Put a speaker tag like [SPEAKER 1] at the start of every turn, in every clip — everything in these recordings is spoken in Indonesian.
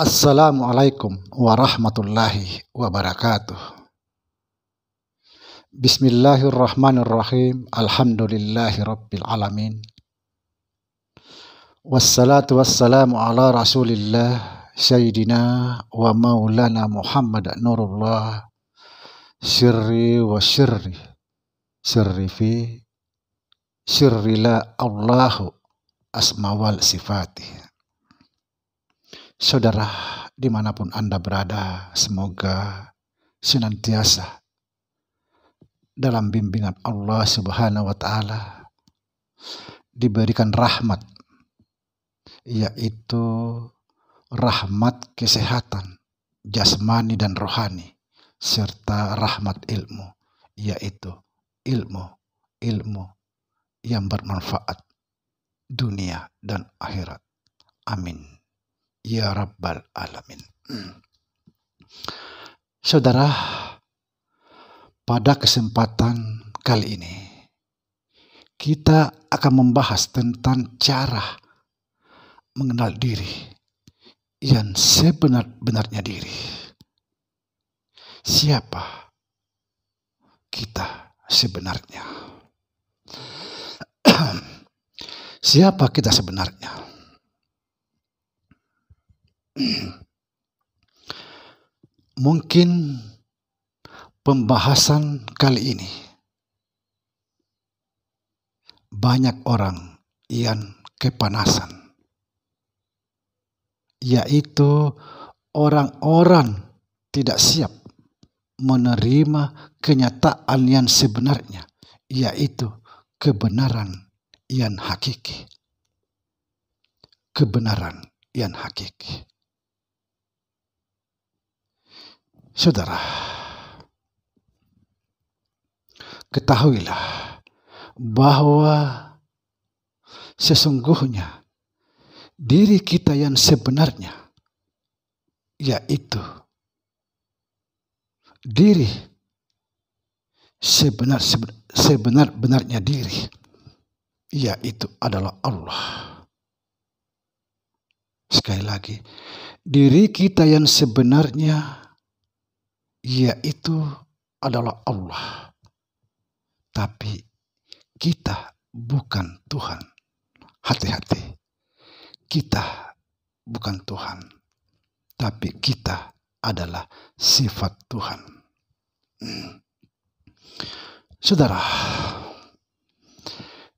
[SPEAKER 1] Assalamualaikum warahmatullahi wabarakatuh. Bismillahirrahmanirrahim. Alhamdulillahi rabbil alamin. Wassalatu wassalamu ala rasulillah Sayyidina wa maulana Muhammad Nurullah Sirri wa sirri Sirri fi Sirri la Allahu Asmawal sifatih Saudara, dimanapun Anda berada, semoga senantiasa dalam bimbingan Allah Subhanahu wa Ta'ala diberikan rahmat, yaitu rahmat kesehatan jasmani dan rohani, serta rahmat ilmu, yaitu ilmu, ilmu yang bermanfaat dunia dan akhirat. Amin ya rabbal alamin. Saudara, pada kesempatan kali ini kita akan membahas tentang cara mengenal diri yang sebenar-benarnya diri. Siapa kita sebenarnya? Siapa kita sebenarnya? mungkin pembahasan kali ini banyak orang yang kepanasan yaitu orang-orang tidak siap menerima kenyataan yang sebenarnya yaitu kebenaran yang hakiki kebenaran yang hakiki Saudara, ketahuilah bahwa sesungguhnya diri kita yang sebenarnya yaitu diri sebenar sebenar benarnya diri yaitu adalah Allah. Sekali lagi, diri kita yang sebenarnya yaitu adalah Allah. Tapi kita bukan Tuhan. Hati-hati. Kita bukan Tuhan. Tapi kita adalah sifat Tuhan. Saudara,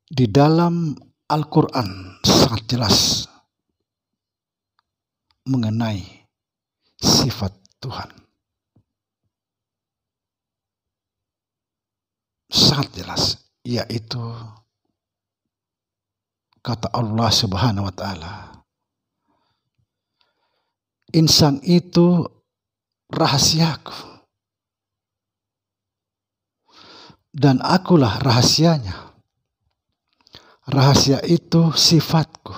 [SPEAKER 1] di dalam Al-Quran sangat jelas mengenai sifat Tuhan. sangat jelas yaitu kata Allah Subhanahu wa taala insan itu rahasiaku dan akulah rahasianya rahasia itu sifatku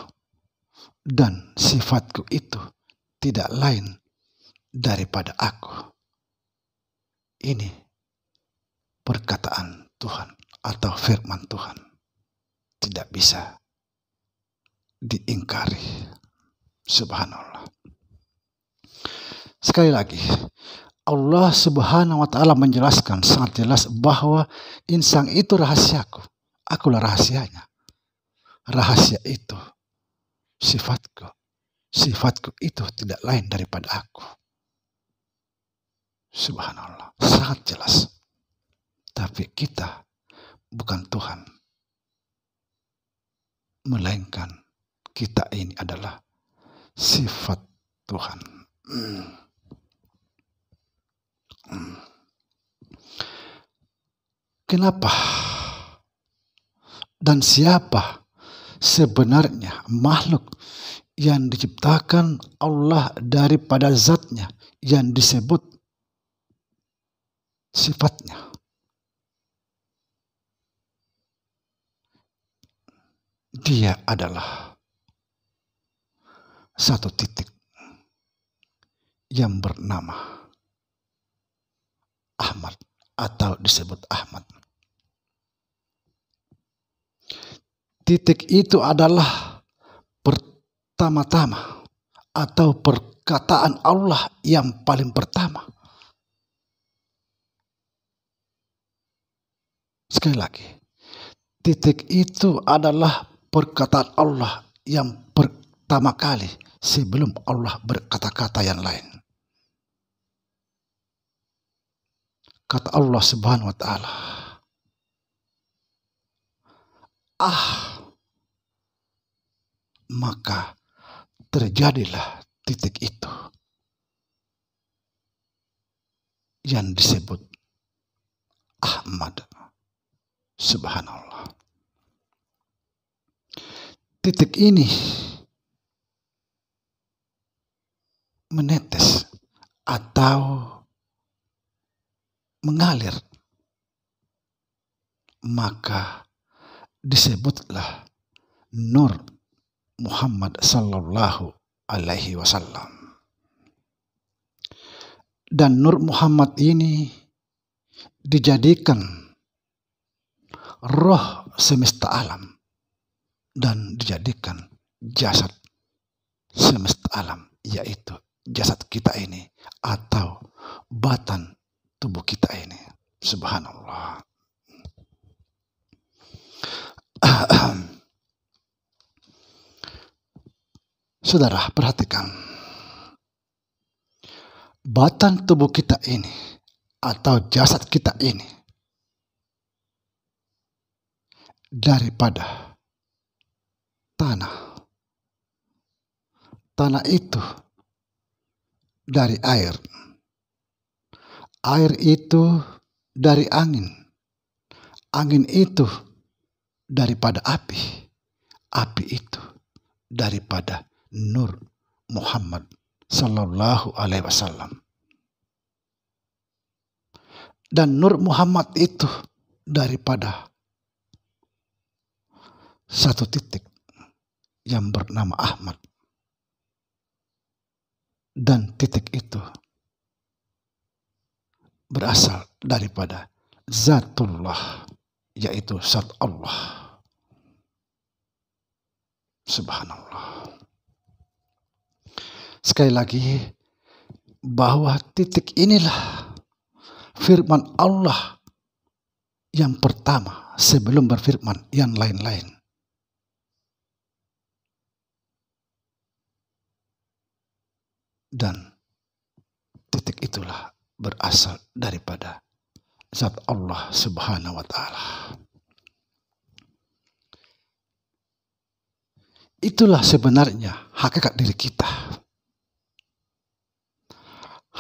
[SPEAKER 1] dan sifatku itu tidak lain daripada aku ini perkataan Tuhan atau firman Tuhan tidak bisa diingkari. Subhanallah. Sekali lagi, Allah Subhanahu wa taala menjelaskan sangat jelas bahwa insan itu rahasiaku. Akulah rahasianya. Rahasia itu sifatku. Sifatku itu tidak lain daripada aku. Subhanallah, sangat jelas. Tapi kita bukan Tuhan. Melainkan kita ini adalah sifat Tuhan. Kenapa dan siapa sebenarnya makhluk yang diciptakan Allah daripada zatnya yang disebut sifatnya? dia adalah satu titik yang bernama Ahmad atau disebut Ahmad. Titik itu adalah pertama-tama atau perkataan Allah yang paling pertama. Sekali lagi, titik itu adalah perkataan Allah yang pertama kali sebelum Allah berkata-kata yang lain. Kata Allah Subhanahu wa taala. Ah maka terjadilah titik itu yang disebut Ahmad Subhanallah titik ini menetes atau mengalir maka disebutlah Nur Muhammad sallallahu alaihi wasallam. Dan Nur Muhammad ini dijadikan roh semesta alam dan dijadikan jasad semesta alam, yaitu jasad kita ini atau batan tubuh kita ini. Subhanallah. Saudara, perhatikan. Batan tubuh kita ini atau jasad kita ini daripada tanah. Tanah itu dari air. Air itu dari angin. Angin itu daripada api. Api itu daripada Nur Muhammad Sallallahu Alaihi Wasallam. Dan Nur Muhammad itu daripada satu titik yang bernama Ahmad. Dan titik itu berasal daripada Zatullah, yaitu Zat Allah. Subhanallah. Sekali lagi, bahwa titik inilah firman Allah yang pertama sebelum berfirman yang lain-lain. dan titik itulah berasal daripada zat Allah Subhanahu wa taala. Itulah sebenarnya hakikat diri kita.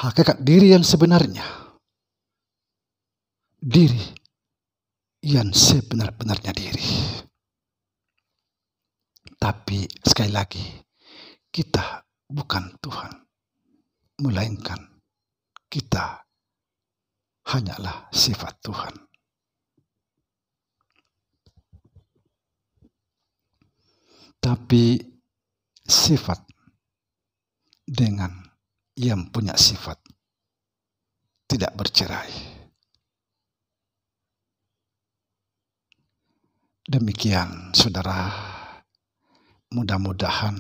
[SPEAKER 1] Hakikat diri yang sebenarnya. Diri yang sebenar-benarnya diri. Tapi sekali lagi, kita bukan Tuhan melainkan kita hanyalah sifat Tuhan. Tapi sifat dengan yang punya sifat tidak bercerai. Demikian, saudara, mudah-mudahan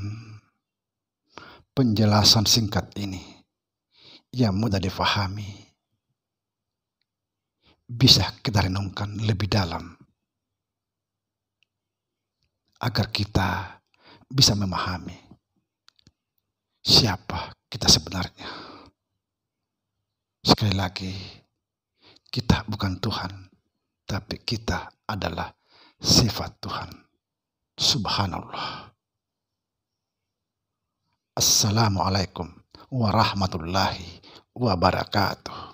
[SPEAKER 1] penjelasan singkat ini yang mudah difahami bisa kita renungkan lebih dalam agar kita bisa memahami siapa kita sebenarnya. Sekali lagi, kita bukan Tuhan, tapi kita adalah sifat Tuhan. Subhanallah. Assalamualaikum warahmatullahi wabarakatuh.